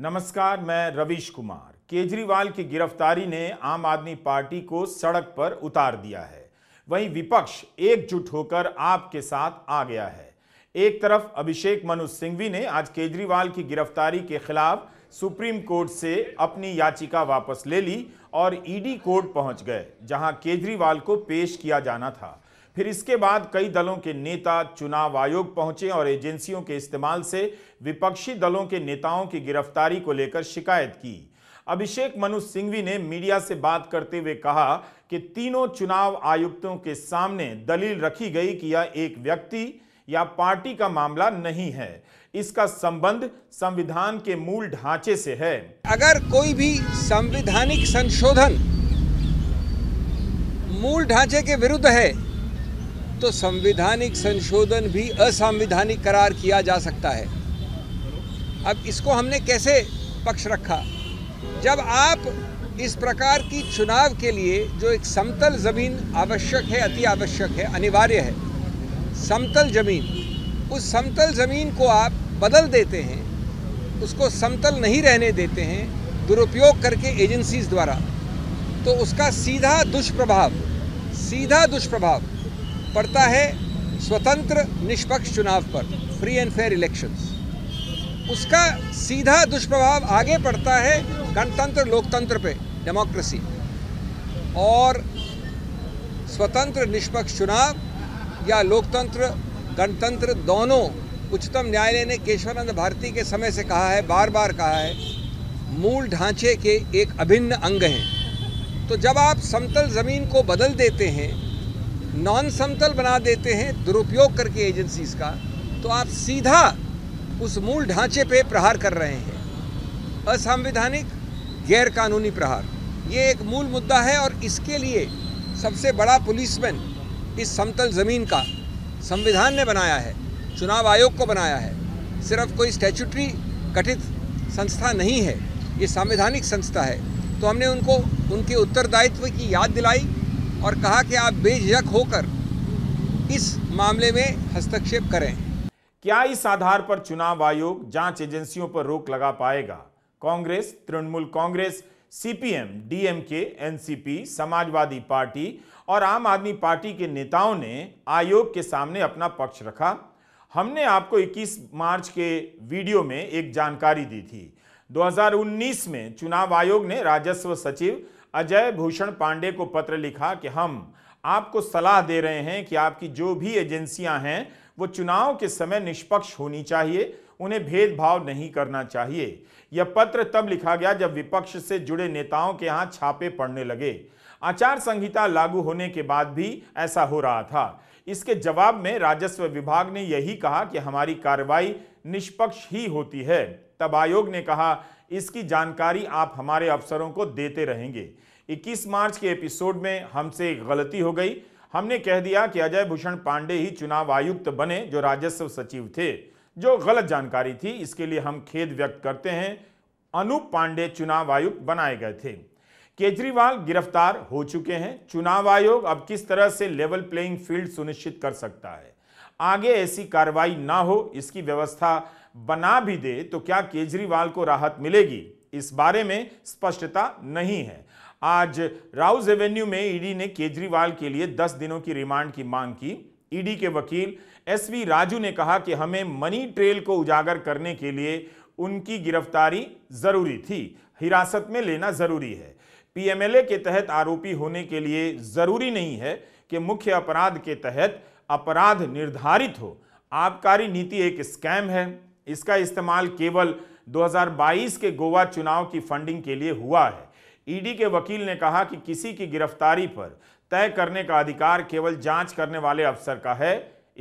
नमस्कार मैं रवीश कुमार केजरीवाल की गिरफ्तारी ने आम आदमी पार्टी को सड़क पर उतार दिया है वहीं विपक्ष एकजुट होकर आपके साथ आ गया है एक तरफ अभिषेक मनु सिंघवी ने आज केजरीवाल की गिरफ्तारी के खिलाफ सुप्रीम कोर्ट से अपनी याचिका वापस ले ली और ईडी कोर्ट पहुंच गए जहां केजरीवाल को पेश किया जाना था फिर इसके बाद कई दलों के नेता चुनाव आयोग पहुंचे और एजेंसियों के इस्तेमाल से विपक्षी दलों के नेताओं की गिरफ्तारी को लेकर शिकायत की अभिषेक मनु सिंघवी ने मीडिया से बात करते हुए कहा कि तीनों चुनाव आयुक्तों के सामने दलील रखी गई कि यह एक व्यक्ति या पार्टी का मामला नहीं है इसका संबंध संविधान के मूल ढांचे से है अगर कोई भी संवैधानिक संशोधन मूल ढांचे के विरुद्ध है तो संवैधानिक संशोधन भी असंवैधानिक करार किया जा सकता है अब इसको हमने कैसे पक्ष रखा जब आप इस प्रकार की चुनाव के लिए जो एक समतल ज़मीन आवश्यक है अति आवश्यक है अनिवार्य है समतल ज़मीन उस समतल ज़मीन को आप बदल देते हैं उसको समतल नहीं रहने देते हैं दुरुपयोग करके एजेंसीज द्वारा तो उसका सीधा दुष्प्रभाव सीधा दुष्प्रभाव पड़ता है स्वतंत्र निष्पक्ष चुनाव पर फ्री एंड फेयर इलेक्शंस उसका सीधा दुष्प्रभाव आगे पड़ता है गणतंत्र लोकतंत्र पे डेमोक्रेसी और स्वतंत्र निष्पक्ष चुनाव या लोकतंत्र गणतंत्र दोनों उच्चतम न्यायालय ने केशवानंद भारती के समय से कहा है बार बार कहा है मूल ढांचे के एक अभिन्न अंग हैं तो जब आप समतल ज़मीन को बदल देते हैं नॉन समतल बना देते हैं दुरुपयोग करके एजेंसीज का तो आप सीधा उस मूल ढांचे पे प्रहार कर रहे हैं असंवैधानिक गैर कानूनी प्रहार ये एक मूल मुद्दा है और इसके लिए सबसे बड़ा पुलिसमैन इस समतल ज़मीन का संविधान ने बनाया है चुनाव आयोग को बनाया है सिर्फ कोई स्टैचूटरी गठित संस्था नहीं है ये संवैधानिक संस्था है तो हमने उनको उनके उत्तरदायित्व की याद दिलाई और कहा कि आप बेझक होकर इस मामले में हस्तक्षेप करें क्या इस आधार पर चुनाव आयोग जांच एजेंसियों पर रोक लगा पाएगा Congress Trinamool Congress CPM DMK NCP Samajwadi party और आम आदमी पार्टी के नेताओं ने आयोग के सामने अपना पक्ष रखा हमने आपको 21 मार्च के वीडियो में एक जानकारी दी थी 2019 में चुनाव आयोग ने राजस्व सचिव अजय भूषण पांडे को पत्र लिखा कि हम आपको सलाह दे रहे हैं कि आपकी जो भी एजेंसियां हैं वो चुनाव के समय निष्पक्ष होनी चाहिए उन्हें भेदभाव नहीं करना चाहिए यह पत्र तब लिखा गया जब विपक्ष से जुड़े नेताओं के यहाँ छापे पड़ने लगे आचार संहिता लागू होने के बाद भी ऐसा हो रहा था इसके जवाब में राजस्व विभाग ने यही कहा कि हमारी कार्रवाई निष्पक्ष ही होती है तब आयोग ने कहा इसकी जानकारी आप हमारे अफसरों को देते रहेंगे 21 मार्च के एपिसोड में हमसे एक गलती हो गई हमने कह दिया कि अजय भूषण पांडे ही चुनाव आयुक्त बने जो राजस्व सचिव थे जो गलत जानकारी थी इसके लिए हम खेद व्यक्त करते हैं अनूप पांडे चुनाव आयुक्त बनाए गए थे केजरीवाल गिरफ्तार हो चुके हैं चुनाव आयोग अब किस तरह से लेवल प्लेइंग फील्ड सुनिश्चित कर सकता है आगे ऐसी कार्रवाई ना हो इसकी व्यवस्था बना भी दे तो क्या केजरीवाल को राहत मिलेगी इस बारे में स्पष्टता नहीं है आज राउज एवेन्यू में ईडी ने केजरीवाल के लिए 10 दिनों की रिमांड की मांग की ईडी के वकील एसवी राजू ने कहा कि हमें मनी ट्रेल को उजागर करने के लिए उनकी गिरफ्तारी जरूरी थी हिरासत में लेना जरूरी है पीएमएलए के तहत आरोपी होने के लिए जरूरी नहीं है कि मुख्य अपराध के तहत अपराध निर्धारित हो आबकारी नीति एक स्कैम है इसका इस्तेमाल केवल 2022 के गोवा चुनाव की फंडिंग के लिए हुआ है ईडी के वकील ने कहा कि किसी की गिरफ्तारी पर तय करने का अधिकार केवल जांच करने वाले अफसर का है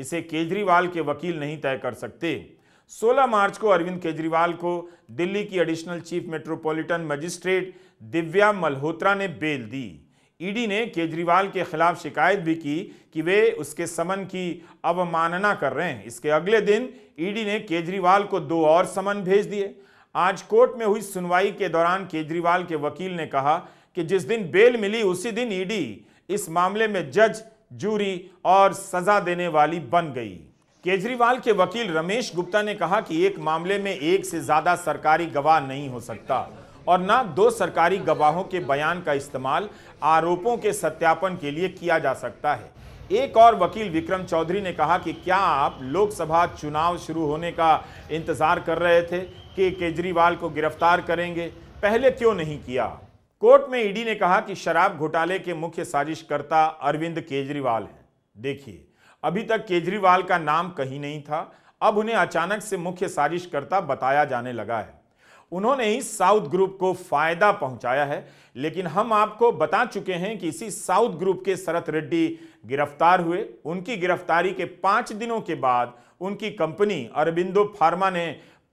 इसे केजरीवाल के वकील नहीं तय कर सकते 16 मार्च को अरविंद केजरीवाल को दिल्ली की additional chief metropolitan magistrate Divya Malhotra ने बेल दी ईडी ने केजरीवाल के खिलाफ शिकायत भी की कि वे उसके समन की अवमानना कर रहे हैं इसके अगले दिन ईडी ने केजरीवाल को दो और समन भेज दिए आज कोर्ट में हुई सुनवाई के दौरान केजरीवाल के वकील ने कहा कि जिस दिन बेल मिली उसी दिन ईडी इस मामले में जज जूरी और सजा देने वाली बन गई केजरीवाल के वकील रमेश गुप्ता ने कहा कि एक मामले में एक से ज्यादा सरकारी गवाह नहीं हो सकता और न दो सरकारी गवाहों के बयान का इस्तेमाल आरोपों के सत्यापन के लिए किया जा सकता है एक और वकील विक्रम चौधरी ने कहा कि क्या आप लोकसभा चुनाव शुरू होने का इंतजार कर रहे थे कि केजरीवाल को गिरफ्तार करेंगे पहले क्यों नहीं किया कोर्ट में ईडी ने कहा कि शराब घोटाले के मुख्य साजिशकर्ता अरविंद केजरीवाल हैं देखिए अभी तक केजरीवाल का नाम कहीं नहीं था अब उन्हें अचानक से मुख्य साजिशकर्ता बताया जाने लगा है उन्होंने ही साउथ ग्रुप को फायदा पहुंचाया है लेकिन हम आपको बता चुके हैं कि इसी साउथ ग्रुप के शरत रेड्डी गिरफ्तार हुए उनकी गिरफ्तारी के पांच दिनों के बाद उनकी कंपनी अरबिंदो फार्मा ने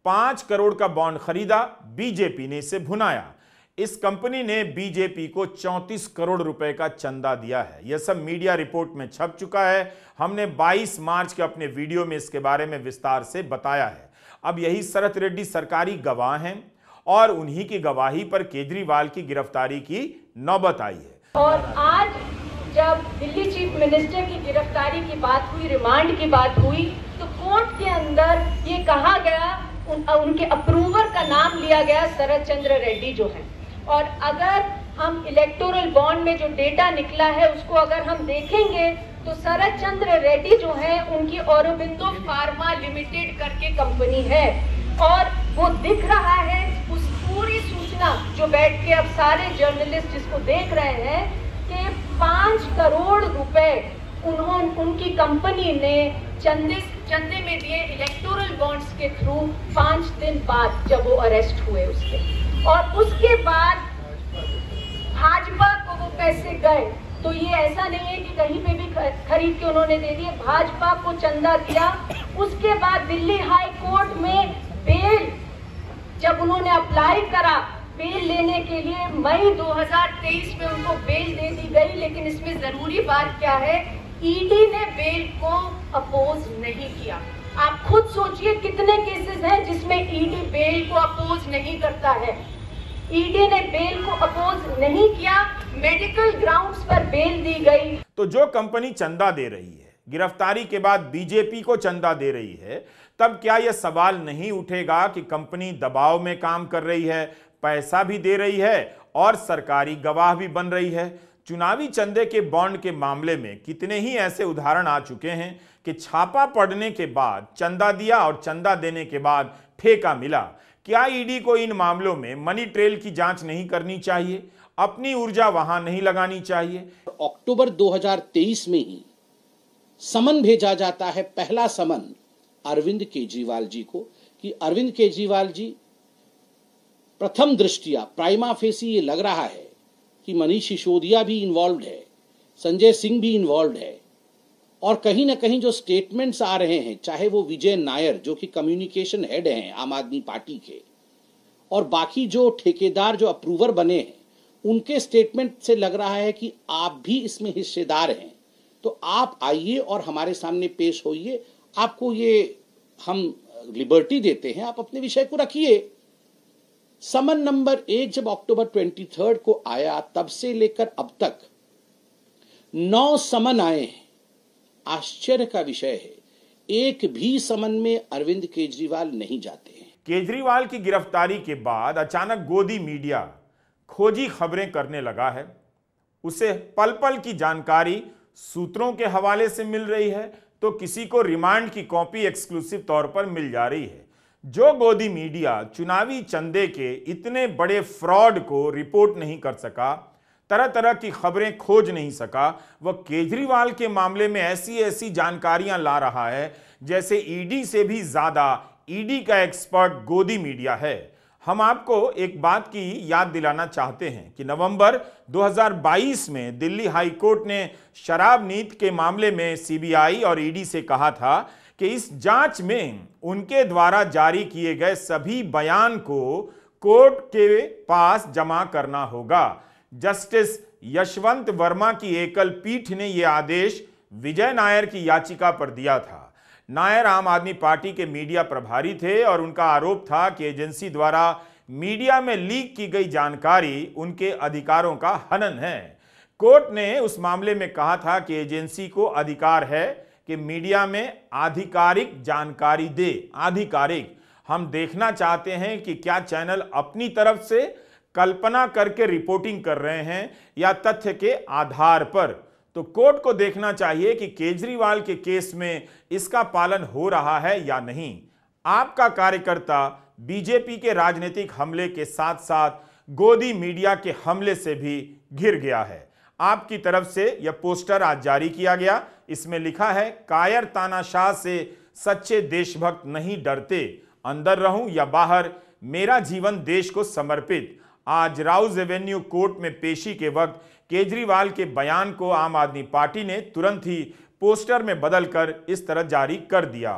पांच करोड़ का बॉन्ड खरीदा बीजेपी ने इसे भुनाया इस कंपनी ने बीजेपी को 34 करोड़ रुपए का चंदा दिया है यह सब मीडिया रिपोर्ट में छप चुका है हमने 22 मार्च के अपने वीडियो में इसके बारे में विस्तार से बताया है अब यही शरत रेड्डी सरकारी गवाह हैं और उन्हीं की गवाही पर केजरीवाल की गिरफ्तारी की नौबत आई है और आज जब दिल्ली चीफ मिनिस्टर की गिरफ्तारी की बात हुई रिमांड की बात हुई तो कोर्ट के अंदर ये कहा गया उन, उनके अप्रूवर का नाम लिया गया शरद चंद्र रेड्डी जो है और अगर हम इलेक्टोरल बॉन्ड में जो डेटा निकला है उसको अगर हम देखेंगे तो सरद चंद्र रेड्डी जो है उनकी औरबिंदो फार्मा लिमिटेड करके कंपनी है और वो दिख रहा है उस पूरी सूचना जो बैठ के अब सारे जर्नलिस्ट जिसको देख रहे हैं कि पाँच करोड़ रुपए उन्होंने उनकी कंपनी ने चंदे चंदे में दिए इलेक्टोरल बॉन्ड्स के थ्रू पाँच दिन बाद जब वो अरेस्ट हुए उसके और उसके बाद भाजपा को वो पैसे गए तो ये ऐसा नहीं है कि कहीं पे भी खरीद के उन्होंने दे दिए भाजपा को चंदा दिया उसके बाद दिल्ली हाई कोर्ट में बेल जब उन्होंने अप्लाई करा बेल लेने के लिए मई 2023 में उनको बेल दे दी गई लेकिन इसमें जरूरी बात क्या है ईडी e ने बेल को अपोज नहीं किया आप खुद सोचिए कितने केसेस हैं जिसमें ईडी e बेल को अपोज नहीं करता है ईडी e ने बेल को अपोज नहीं किया मेडिकल ग्राउंड्स पर बेल दी गई तो जो कंपनी चंदा दे रही है गिरफ्तारी के बाद बीजेपी को चंदा दे रही है तब क्या यह सवाल नहीं उठेगा कि कंपनी दबाव में काम कर रही है पैसा भी दे रही है और सरकारी गवाह भी बन रही है चुनावी चंदे के बॉन्ड के मामले में कितने ही ऐसे उदाहरण आ चुके हैं कि छापा पड़ने के बाद चंदा दिया और चंदा देने के बाद ठेका मिला क्या ईडी e को इन मामलों में मनी ट्रेल की जांच नहीं करनी चाहिए अपनी ऊर्जा वहां नहीं लगानी चाहिए अक्टूबर 2023 में ही समन भेजा जाता है पहला समन अरविंद केजरीवाल जी को कि अरविंद केजरीवाल जी प्रथम दृष्टिया प्राइमा फेसी ये लग रहा है कि मनीष सिसोदिया भी इन्वॉल्व है संजय सिंह भी इन्वॉल्व है और कहीं ना कहीं जो स्टेटमेंट्स आ रहे हैं चाहे वो विजय नायर जो कि कम्युनिकेशन हेड हैं आम आदमी पार्टी के और बाकी जो ठेकेदार जो अप्रूवर बने हैं उनके स्टेटमेंट से लग रहा है कि आप भी इसमें हिस्सेदार हैं तो आप आइए और हमारे सामने पेश होइए आपको ये हम लिबर्टी देते हैं आप अपने विषय को रखिए समन नंबर एक जब अक्टूबर ट्वेंटी थर्ड को आया तब से लेकर अब तक नौ समन आए हैं आश्चर्य का विषय है एक भी समन में अरविंद केजरीवाल नहीं जाते हैं केजरीवाल की गिरफ्तारी के बाद अचानक गोदी मीडिया खोजी खबरें करने लगा है उसे पल पल की जानकारी सूत्रों के हवाले से मिल रही है तो किसी को रिमांड की कॉपी एक्सक्लूसिव तौर पर मिल जा रही है जो गोदी मीडिया चुनावी चंदे के इतने बड़े फ्रॉड को रिपोर्ट नहीं कर सका तरह तरह की खबरें खोज नहीं सका वह केजरीवाल के मामले में ऐसी ऐसी जानकारियां ला रहा है जैसे ईडी से भी ज्यादा ईडी का एक्सपर्ट गोदी मीडिया है हम आपको एक बात की याद दिलाना चाहते हैं कि नवंबर 2022 में दिल्ली हाई कोर्ट ने शराब नीति के मामले में सीबीआई और ईडी से कहा था कि इस जांच में उनके द्वारा जारी किए गए सभी बयान को कोर्ट के पास जमा करना होगा जस्टिस यशवंत वर्मा की एकल पीठ ने यह आदेश विजय नायर की याचिका पर दिया था नायर आम आदमी पार्टी के मीडिया प्रभारी थे और उनका आरोप था कि एजेंसी द्वारा मीडिया में लीक की गई जानकारी उनके अधिकारों का हनन है कोर्ट ने उस मामले में कहा था कि एजेंसी को अधिकार है कि मीडिया में आधिकारिक जानकारी दे आधिकारिक हम देखना चाहते हैं कि क्या चैनल अपनी तरफ से कल्पना करके रिपोर्टिंग कर रहे हैं या तथ्य के आधार पर तो कोर्ट को देखना चाहिए कि केजरीवाल के केस में इसका पालन हो रहा है या नहीं आपका कार्यकर्ता बीजेपी के राजनीतिक हमले के साथ साथ गोदी मीडिया के हमले से भी घिर गया है आपकी तरफ से यह पोस्टर आज जारी किया गया इसमें लिखा है कायर तानाशाह से सच्चे देशभक्त नहीं डरते अंदर रहूं या बाहर मेरा जीवन देश को समर्पित आज राउज रेवेन्यू कोर्ट में पेशी के वक्त केजरीवाल के बयान को आम आदमी पार्टी ने तुरंत ही पोस्टर में बदलकर इस तरह जारी कर दिया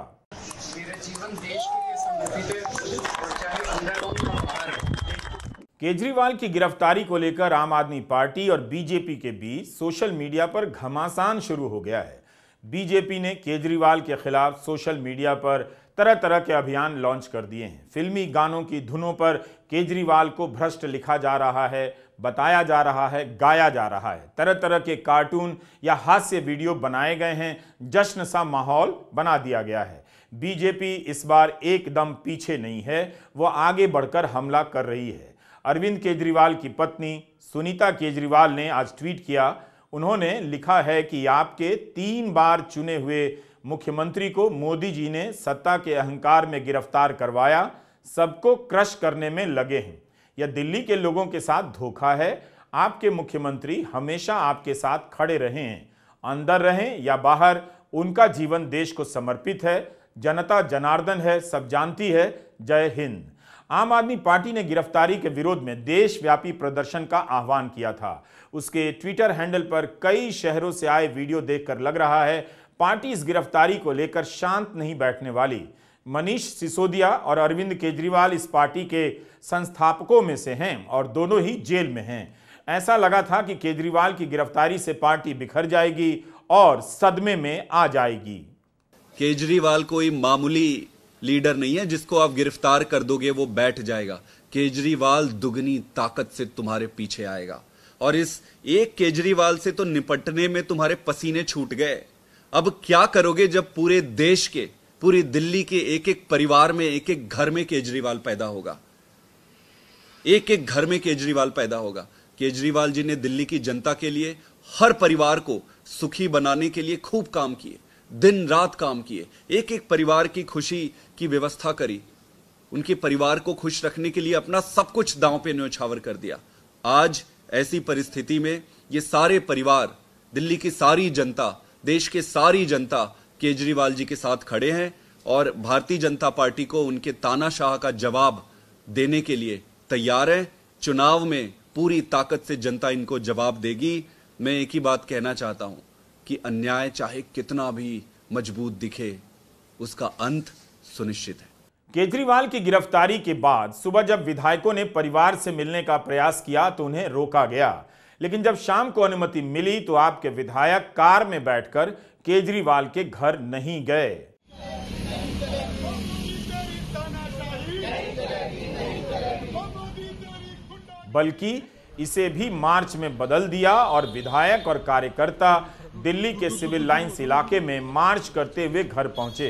केजरीवाल की गिरफ्तारी को लेकर आम आदमी पार्टी और बीजेपी के बीच सोशल मीडिया पर घमासान शुरू हो गया है बीजेपी ने केजरीवाल के खिलाफ सोशल मीडिया पर तरह तरह के अभियान लॉन्च कर दिए हैं फिल्मी गानों की धुनों पर केजरीवाल को भ्रष्ट लिखा जा रहा है बताया जा रहा है गाया जा रहा है तरह तरह के कार्टून या हास्य वीडियो बनाए गए हैं जश्न सा माहौल बना दिया गया है बीजेपी इस बार एकदम पीछे नहीं है वो आगे बढ़कर हमला कर रही है अरविंद केजरीवाल की पत्नी सुनीता केजरीवाल ने आज ट्वीट किया उन्होंने लिखा है कि आपके तीन बार चुने हुए मुख्यमंत्री को मोदी जी ने सत्ता के अहंकार में गिरफ्तार करवाया सबको क्रश करने में लगे हैं यह दिल्ली के लोगों के साथ धोखा है आपके मुख्यमंत्री हमेशा आपके साथ खड़े रहे हैं अंदर रहें या बाहर उनका जीवन देश को समर्पित है जनता जनार्दन है सब जानती है जय हिंद आम आदमी पार्टी ने गिरफ्तारी के विरोध में देशव्यापी प्रदर्शन का आह्वान किया था उसके ट्विटर हैंडल पर कई शहरों से आए वीडियो देखकर लग रहा है पार्टी इस गिरफ्तारी को लेकर शांत नहीं बैठने वाली मनीष सिसोदिया और अरविंद केजरीवाल इस पार्टी के संस्थापकों में से हैं और दोनों ही जेल में हैं ऐसा लगा था कि केजरीवाल की गिरफ्तारी से पार्टी बिखर जाएगी और सदमे में आ जाएगी केजरीवाल कोई मामूली लीडर नहीं है जिसको आप गिरफ्तार कर दोगे वो बैठ जाएगा केजरीवाल दुगनी ताकत से तुम्हारे पीछे आएगा और इस एक केजरीवाल से तो निपटने में तुम्हारे पसीने छूट गए अब क्या करोगे जब पूरे देश के पूरी दिल्ली के एक एक परिवार में एक एक घर में केजरीवाल पैदा होगा एक एक घर में केजरीवाल पैदा होगा केजरीवाल जी ने दिल्ली की जनता के लिए हर परिवार को सुखी बनाने के लिए खूब काम किए दिन रात काम किए एक एक परिवार की खुशी की व्यवस्था करी उनके परिवार को खुश रखने के लिए अपना सब कुछ दांव पे न्योछावर कर दिया आज ऐसी परिस्थिति में ये सारे परिवार दिल्ली की सारी जनता देश के सारी जनता केजरीवाल जी के साथ खड़े हैं और भारतीय जनता पार्टी को उनके तानाशाह का जवाब देने के लिए तैयार है चुनाव में पूरी ताकत से जनता इनको जवाब देगी मैं एक ही बात कहना चाहता हूं कि अन्याय चाहे कितना भी मजबूत दिखे उसका अंत सुनिश्चित है केजरीवाल की गिरफ्तारी के बाद सुबह जब विधायकों ने परिवार से मिलने का प्रयास किया तो उन्हें रोका गया लेकिन जब शाम को अनुमति मिली तो आपके विधायक कार में बैठकर केजरीवाल के घर नहीं गए बल्कि इसे भी मार्च में बदल दिया और विधायक और कार्यकर्ता दिल्ली के सिविल लाइन्स इलाके में मार्च करते हुए घर पहुंचे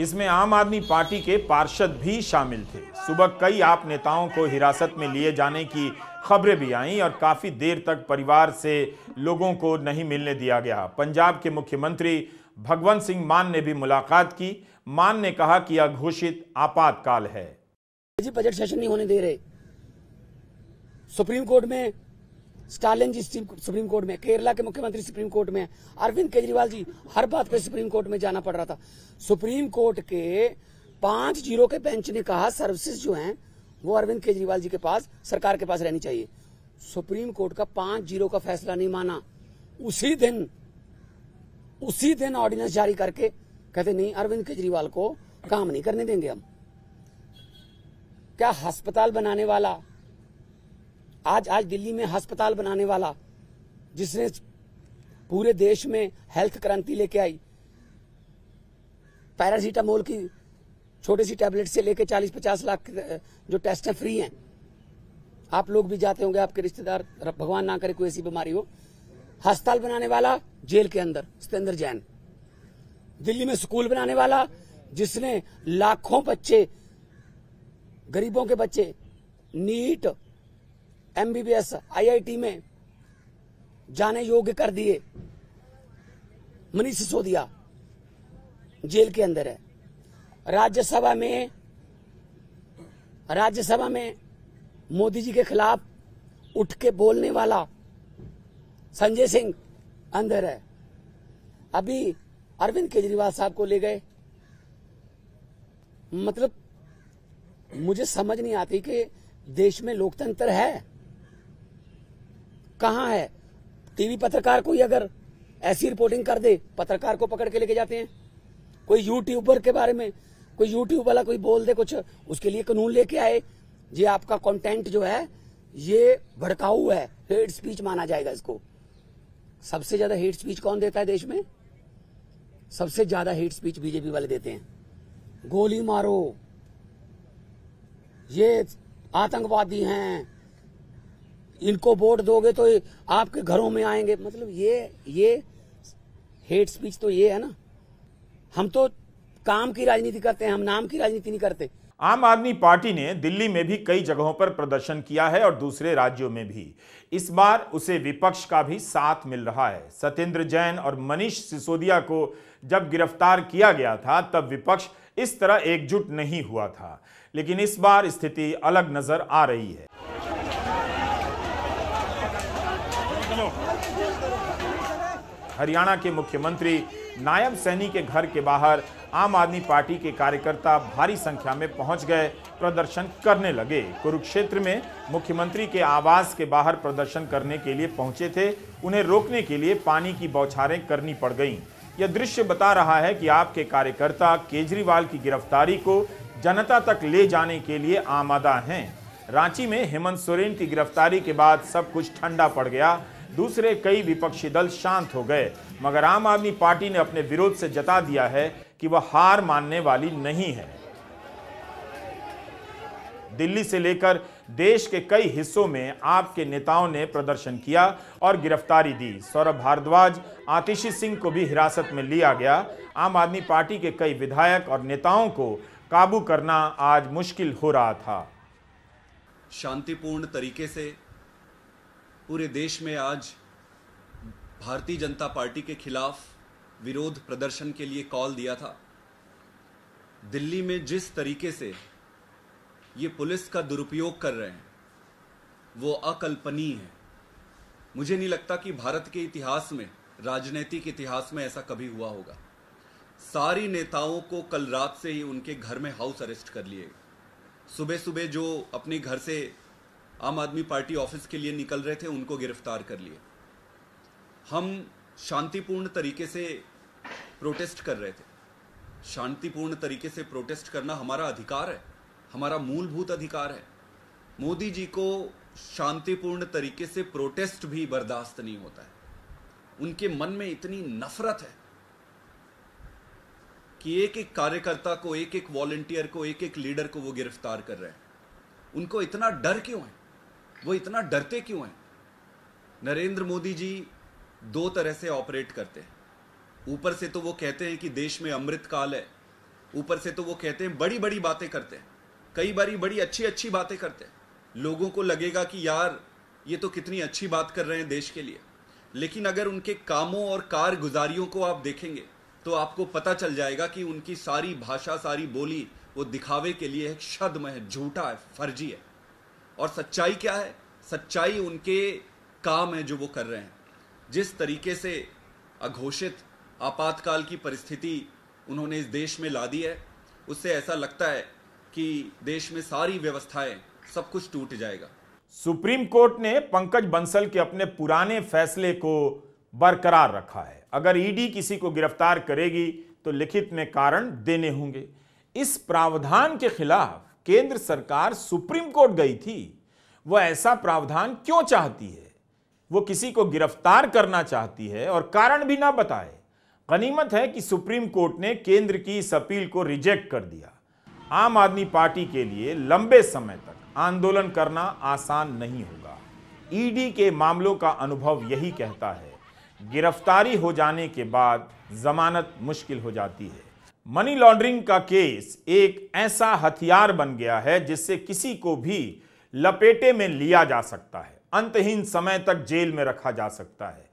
इसमें आम आदमी पार्टी के पार्षद भी शामिल थे सुबह कई आप नेताओं को हिरासत में लिए जाने की खबरें भी आईं और काफ़ी देर तक परिवार से लोगों को नहीं मिलने दिया गया पंजाब के मुख्यमंत्री भगवंत सिंह मान ने भी मुलाकात की मान ने कहा कि यह घोषित आपातकाल है जी बजट सेशन नहीं होने दे रहे सुप्रीम कोर्ट में स्टालिन जी सुप्रीम कोर्ट में केरला के मुख्यमंत्री सुप्रीम कोर्ट में अरविंद केजरीवाल जी हर बात पर सुप्रीम कोर्ट में जाना पड़ रहा था सुप्रीम कोर्ट के पांच जीरो के बेंच ने कहा सर्विसेज जो हैं वो अरविंद केजरीवाल जी के पास सरकार के पास रहनी चाहिए सुप्रीम कोर्ट का पांच जीरो का फैसला नहीं माना उसी दिन उसी दिन ऑर्डिनेंस जारी करके कहते नहीं अरविंद केजरीवाल को काम नहीं करने देंगे हम क्या अस्पताल बनाने वाला आज आज दिल्ली में अस्पताल बनाने वाला जिसने पूरे देश में हेल्थ क्रांति लेके आई पैरासीटामोल की छोटी सी टैबलेट से लेके 40-50 लाख जो टेस्ट है फ्री हैं आप लोग भी जाते होंगे आपके रिश्तेदार भगवान ना करे कोई ऐसी बीमारी हो अस्पताल बनाने वाला जेल के अंदर सत्येंद्र जैन दिल्ली में स्कूल बनाने वाला जिसने लाखों बच्चे गरीबों के बच्चे नीट एमबीबीएस आईआईटी में जाने योग्य कर दिए मनीष सिसोदिया जेल के अंदर है राज्यसभा में राज्यसभा में मोदी जी के खिलाफ उठ के बोलने वाला संजय सिंह अंदर है अभी अरविंद केजरीवाल साहब को ले गए मतलब मुझे समझ नहीं आती कि देश में लोकतंत्र है कहाँ है टीवी पत्रकार कोई अगर ऐसी रिपोर्टिंग कर दे पत्रकार को पकड़ के लेके जाते हैं कोई यूट्यूबर के बारे में कोई यूट्यूब वाला कोई बोल दे कुछ उसके लिए कानून लेके आए ये आपका कंटेंट जो है ये भड़काऊ है हेट स्पीच माना जाएगा इसको सबसे ज्यादा हेट स्पीच कौन देता है देश में सबसे ज्यादा हेट स्पीच बीजेपी वाले देते हैं गोली मारो ये आतंकवादी हैं इनको वोट दोगे तो आपके घरों में आएंगे मतलब ये ये हेट स्पीच तो ये है ना हम तो काम की राजनीति करते हैं हम नाम की राजनीति नहीं करते आम आदमी पार्टी ने दिल्ली में भी कई जगहों पर प्रदर्शन किया है और दूसरे राज्यों में भी इस बार उसे विपक्ष का भी साथ मिल रहा है सत्येंद्र जैन और मनीष सिसोदिया को जब गिरफ्तार किया गया था तब विपक्ष इस तरह एकजुट नहीं हुआ था लेकिन इस बार स्थिति अलग नजर आ रही है सुनो हरियाणा के मुख्यमंत्री नायब सैनी के घर के बाहर आम आदमी पार्टी के कार्यकर्ता भारी संख्या में पहुंच गए प्रदर्शन करने लगे कुरुक्षेत्र में मुख्यमंत्री के आवास के बाहर प्रदर्शन करने के लिए पहुंचे थे उन्हें रोकने के लिए पानी की बौछारें करनी पड़ गईं यह दृश्य बता रहा है कि आपके कार्यकर्ता केजरीवाल की गिरफ्तारी को जनता तक ले जाने के लिए आमादा हैं रांची में हेमंत सोरेन की गिरफ्तारी के बाद सब कुछ ठंडा पड़ गया दूसरे कई विपक्षी दल शांत हो गए मगर आम आदमी पार्टी ने अपने विरोध से जता दिया है कि वह हार मानने वाली नहीं है दिल्ली से लेकर देश के कई हिस्सों में आपके नेताओं ने प्रदर्शन किया और गिरफ्तारी दी सौरभ भारद्वाज आतिशी सिंह को भी हिरासत में लिया गया आम आदमी पार्टी के कई विधायक और नेताओं को काबू करना आज मुश्किल हो रहा था शांतिपूर्ण तरीके से पूरे देश में आज भारतीय जनता पार्टी के खिलाफ विरोध प्रदर्शन के लिए कॉल दिया था दिल्ली में जिस तरीके से ये पुलिस का दुरुपयोग कर रहे हैं वो अकल्पनीय है मुझे नहीं लगता कि भारत के इतिहास में राजनीतिक इतिहास में ऐसा कभी हुआ होगा सारी नेताओं को कल रात से ही उनके घर में हाउस अरेस्ट कर लिए सुबह सुबह जो अपने घर से आम आदमी पार्टी ऑफिस के लिए निकल रहे थे उनको गिरफ्तार कर लिए हम शांतिपूर्ण तरीके से प्रोटेस्ट कर रहे थे शांतिपूर्ण तरीके से प्रोटेस्ट करना हमारा अधिकार है हमारा मूलभूत अधिकार है मोदी जी को शांतिपूर्ण तरीके से प्रोटेस्ट भी बर्दाश्त नहीं होता है उनके मन में इतनी नफरत है कि एक एक कार्यकर्ता को एक एक वॉलेंटियर को एक एक लीडर को वो गिरफ्तार कर रहे हैं उनको इतना डर क्यों है वो इतना डरते क्यों हैं नरेंद्र मोदी जी दो तरह से ऑपरेट करते हैं ऊपर से तो वो कहते हैं कि देश में अमृत काल है ऊपर से तो वो कहते हैं बड़ी बड़ी बातें करते हैं कई बारी बड़ी अच्छी अच्छी बातें करते हैं लोगों को लगेगा कि यार ये तो कितनी अच्छी बात कर रहे हैं देश के लिए लेकिन अगर उनके कामों और कारगुजारियों को आप देखेंगे तो आपको पता चल जाएगा कि उनकी सारी भाषा सारी बोली वो दिखावे के लिए एक शदम है झूठा है फर्जी है और सच्चाई क्या है सच्चाई उनके काम है जो वो कर रहे हैं जिस तरीके से अघोषित आपातकाल की परिस्थिति उन्होंने इस देश में ला दी है उससे ऐसा लगता है कि देश में सारी व्यवस्थाएं सब कुछ टूट जाएगा सुप्रीम कोर्ट ने पंकज बंसल के अपने पुराने फैसले को बरकरार रखा है अगर ईडी किसी को गिरफ्तार करेगी तो लिखित में कारण देने होंगे इस प्रावधान के खिलाफ केंद्र सरकार सुप्रीम कोर्ट गई थी वह ऐसा प्रावधान क्यों चाहती है वो किसी को गिरफ्तार करना चाहती है और कारण भी ना बताए गनीमत है कि सुप्रीम कोर्ट ने केंद्र की इस अपील को रिजेक्ट कर दिया आम आदमी पार्टी के लिए लंबे समय तक आंदोलन करना आसान नहीं होगा ईडी के मामलों का अनुभव यही कहता है गिरफ्तारी हो जाने के बाद जमानत मुश्किल हो जाती है मनी लॉन्ड्रिंग का केस एक ऐसा हथियार बन गया है जिससे किसी को भी लपेटे में लिया जा सकता है अंतहीन समय तक जेल में रखा जा सकता है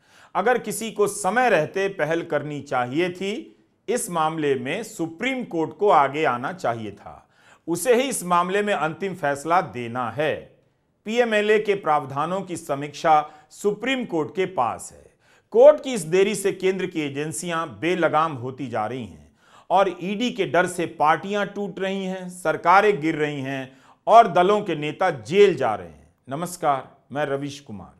अगर किसी को समय रहते पहल करनी चाहिए थी इस मामले में सुप्रीम कोर्ट को आगे आना चाहिए था उसे ही इस मामले में अंतिम फैसला देना है पीएमएलए के प्रावधानों की समीक्षा सुप्रीम कोर्ट के पास है कोर्ट की इस देरी से केंद्र की एजेंसियां बेलगाम होती जा रही हैं और ईडी के डर से पार्टियां टूट रही हैं सरकारें गिर रही हैं और दलों के नेता जेल जा रहे हैं नमस्कार मैं रविश कुमार